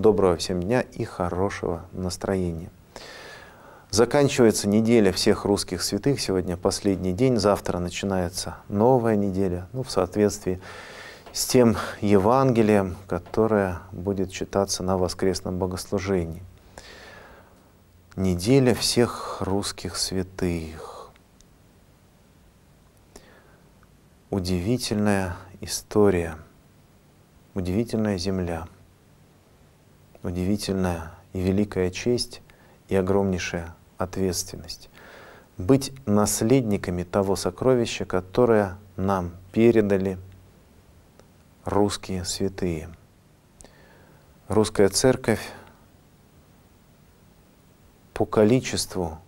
Доброго всем дня и хорошего настроения. Заканчивается неделя всех русских святых. Сегодня последний день, завтра начинается новая неделя, ну, в соответствии с тем Евангелием, которое будет читаться на воскресном богослужении. Неделя всех русских святых. Удивительная история, удивительная земля — удивительная и великая честь и огромнейшая ответственность быть наследниками того сокровища, которое нам передали русские святые. Русская церковь по количеству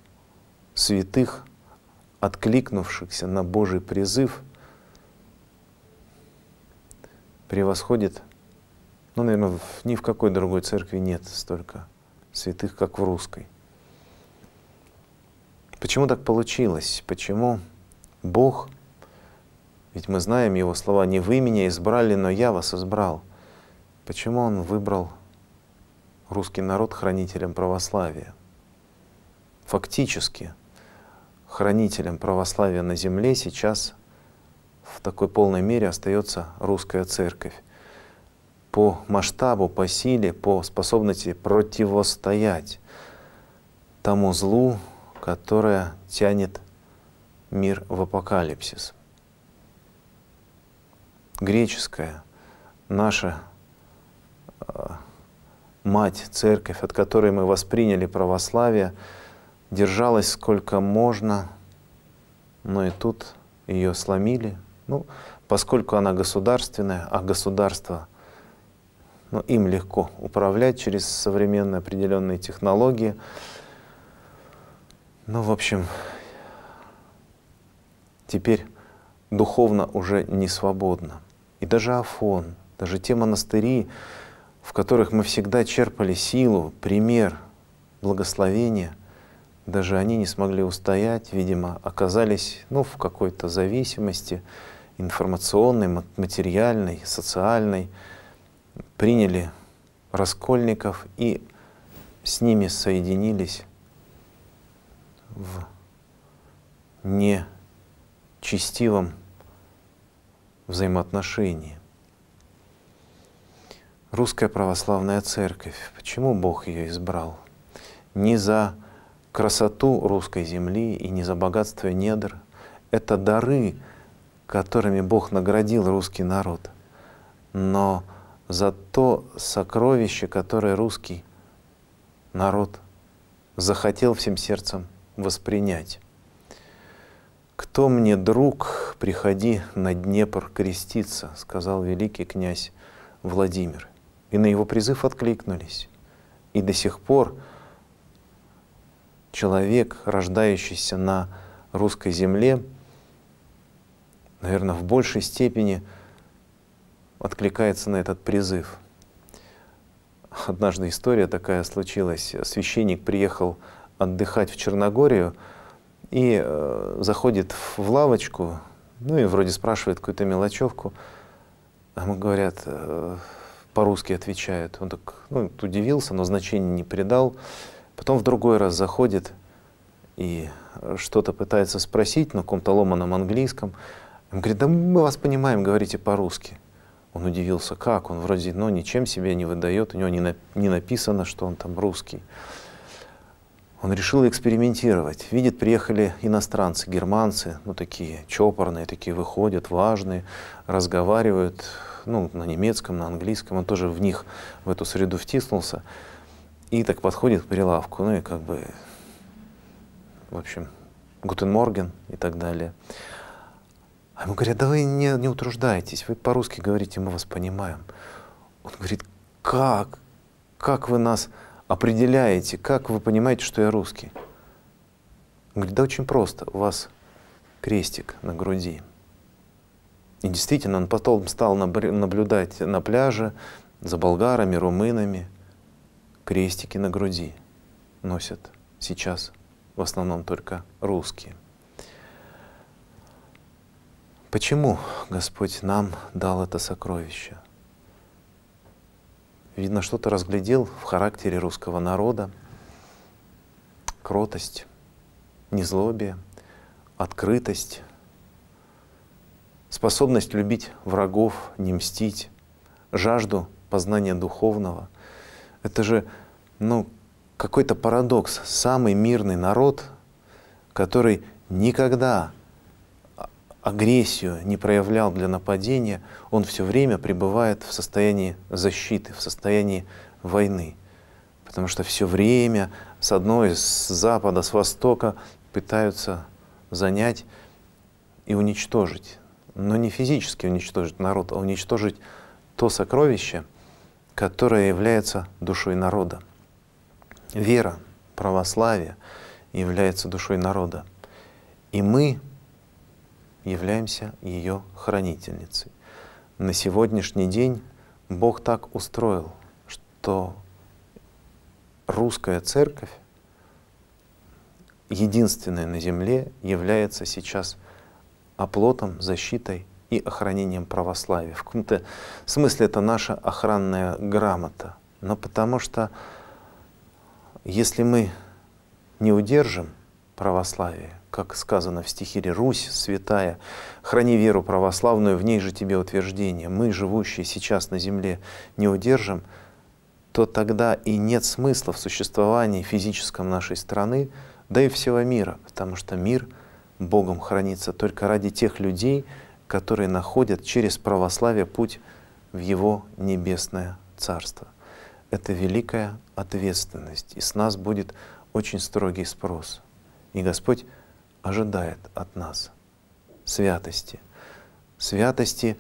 святых, откликнувшихся на Божий призыв, превосходит ну, наверное, ни в какой другой церкви нет столько святых, как в русской. Почему так получилось? Почему Бог, ведь мы знаем Его слова, «Не вы меня избрали, но я вас избрал». Почему Он выбрал русский народ хранителем православия? Фактически, хранителем православия на земле сейчас в такой полной мере остается русская церковь по масштабу, по силе, по способности противостоять тому злу, которое тянет мир в апокалипсис. Греческая, наша э, мать, церковь, от которой мы восприняли православие, держалась сколько можно, но и тут ее сломили. Ну, поскольку она государственная, а государство но им легко управлять через современные определенные технологии. Ну, в общем, теперь духовно уже не свободно. И даже Афон, даже те монастыри, в которых мы всегда черпали силу, пример, благословение, даже они не смогли устоять, видимо, оказались ну, в какой-то зависимости информационной, материальной, социальной приняли раскольников и с ними соединились в нечестивом взаимоотношении. Русская православная церковь, почему Бог ее избрал? Не за красоту русской земли и не за богатство недр. Это дары, которыми Бог наградил русский народ. Но за то сокровище, которое русский народ захотел всем сердцем воспринять. «Кто мне друг, приходи на Днепр креститься», — сказал великий князь Владимир. И на его призыв откликнулись. И до сих пор человек, рождающийся на русской земле, наверное, в большей степени — откликается на этот призыв. Однажды история такая случилась. Священник приехал отдыхать в Черногорию и э, заходит в лавочку, ну и вроде спрашивает какую-то мелочевку. А ему говорят, э, по-русски отвечает. Он так ну, удивился, но значения не передал. Потом в другой раз заходит и что-то пытается спросить на каком-то ломаном английском. Он говорит, да мы вас понимаем, говорите по-русски. Он удивился, как? Он вроде ну, ничем себе не выдает, у него не, на, не написано, что он там русский. Он решил экспериментировать. Видит, приехали иностранцы, германцы, ну такие чопорные, такие выходят, важные, разговаривают, ну, на немецком, на английском. Он тоже в них, в эту среду втиснулся. И так подходит к прилавку, ну и как бы, в общем, Гутенморген и так далее. А ему говорят, да вы не, не утруждайтесь, вы по-русски говорите, мы вас понимаем. Он говорит, как? Как вы нас определяете? Как вы понимаете, что я русский? Он говорит, да очень просто, у вас крестик на груди. И действительно, он потом стал наблюдать на пляже за болгарами, румынами. Крестики на груди носят сейчас в основном только русские. Почему Господь нам дал это сокровище? Видно, что-то разглядел в характере русского народа, кротость, незлобие, открытость, способность любить врагов, не мстить, жажду познания духовного. Это же ну, какой-то парадокс. Самый мирный народ, который никогда агрессию не проявлял для нападения, он все время пребывает в состоянии защиты, в состоянии войны. Потому что все время с одной, с запада, с востока пытаются занять и уничтожить. Но не физически уничтожить народ, а уничтожить то сокровище, которое является душой народа. Вера, православие является душой народа. И мы являемся ее хранительницей. На сегодняшний день Бог так устроил, что русская церковь, единственная на земле, является сейчас оплотом, защитой и охранением православия. В каком-то смысле это наша охранная грамота. Но потому что если мы не удержим православие, как сказано в стихире, «Русь святая, храни веру православную, в ней же тебе утверждение, мы, живущие сейчас на земле, не удержим», то тогда и нет смысла в существовании физическом нашей страны, да и всего мира, потому что мир Богом хранится только ради тех людей, которые находят через православие путь в Его небесное Царство. Это великая ответственность, и с нас будет очень строгий спрос. И Господь ожидает от нас святости. Святости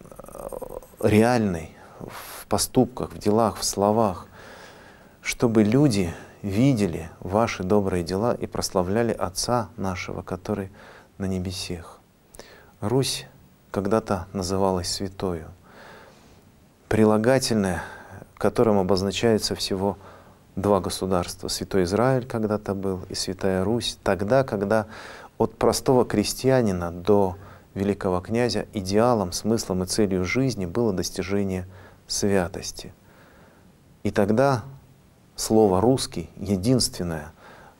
э, реальной в поступках, в делах, в словах, чтобы люди видели ваши добрые дела и прославляли Отца нашего, который на небесех. Русь когда-то называлась святою. Прилагательное, которым обозначается всего два государства. Святой Израиль когда-то был и Святая Русь. Тогда, когда от простого крестьянина до великого князя идеалом, смыслом и целью жизни было достижение святости. И тогда слово «русский» единственное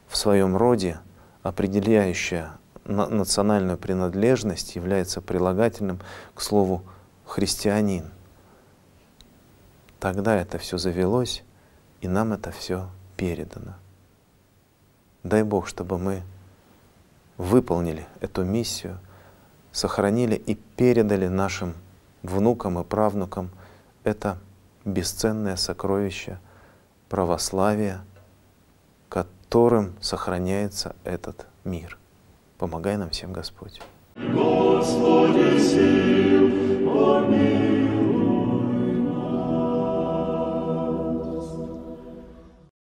в своем роде, определяющее национальную принадлежность, является прилагательным к слову «христианин». Тогда это все завелось, и нам это все передано. Дай Бог, чтобы мы выполнили эту миссию, сохранили и передали нашим внукам и правнукам это бесценное сокровище православия, которым сохраняется этот мир. Помогай нам всем, Господь. Господи, сил,